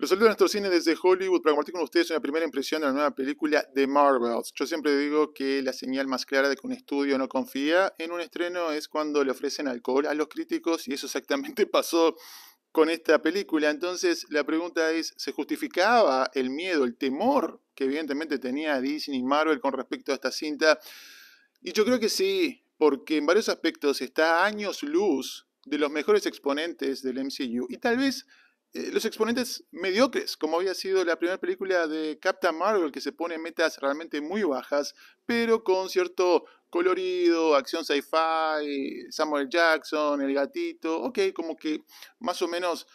Los saludo a nuestro cine desde Hollywood para compartir con ustedes una primera impresión de la nueva película de Marvel. Yo siempre digo que la señal más clara de que un estudio no confía en un estreno es cuando le ofrecen alcohol a los críticos y eso exactamente pasó con esta película. Entonces la pregunta es, ¿se justificaba el miedo, el temor que evidentemente tenía Disney y Marvel con respecto a esta cinta? Y yo creo que sí, porque en varios aspectos está a años luz de los mejores exponentes del MCU y tal vez eh, los exponentes mediocres, como había sido la primera película de Captain Marvel, que se pone metas realmente muy bajas, pero con cierto colorido, acción sci-fi, Samuel Jackson, el gatito, ok, como que más o menos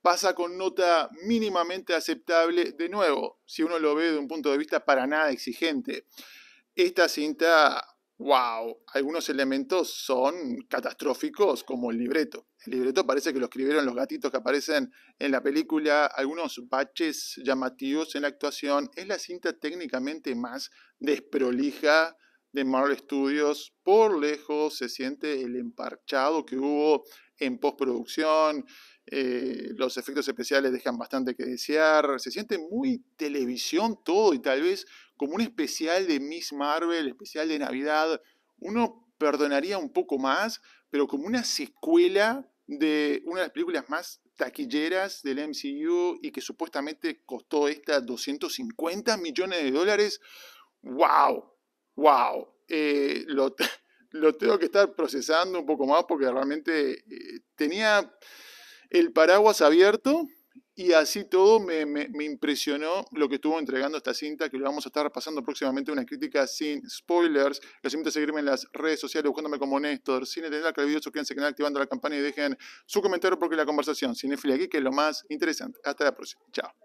pasa con nota mínimamente aceptable de nuevo, si uno lo ve de un punto de vista para nada exigente. Esta cinta wow, algunos elementos son catastróficos como el libreto. El libreto parece que lo escribieron los gatitos que aparecen en la película, algunos baches llamativos en la actuación. Es la cinta técnicamente más desprolija de Marvel Studios. Por lejos se siente el emparchado que hubo en postproducción. Eh, los efectos especiales dejan bastante que desear. Se siente muy televisión todo y tal vez como un especial de Miss Marvel, especial de Navidad, uno perdonaría un poco más, pero como una secuela de una de las películas más taquilleras del MCU y que supuestamente costó esta 250 millones de dólares, wow, eh, wow, lo, tengo que estar procesando un poco más porque realmente eh, tenía el paraguas abierto y así todo me, impresionó lo que estuvo entregando esta cinta, que lo vamos a estar pasando próximamente una crítica sin spoilers. Les invito a seguirme en las redes sociales buscándome como Néstor. Sin entender que el video, suscríbanse al canal activando la campana y dejen su comentario porque la conversación cinefilia aquí que es lo más interesante. Hasta la próxima. Chao.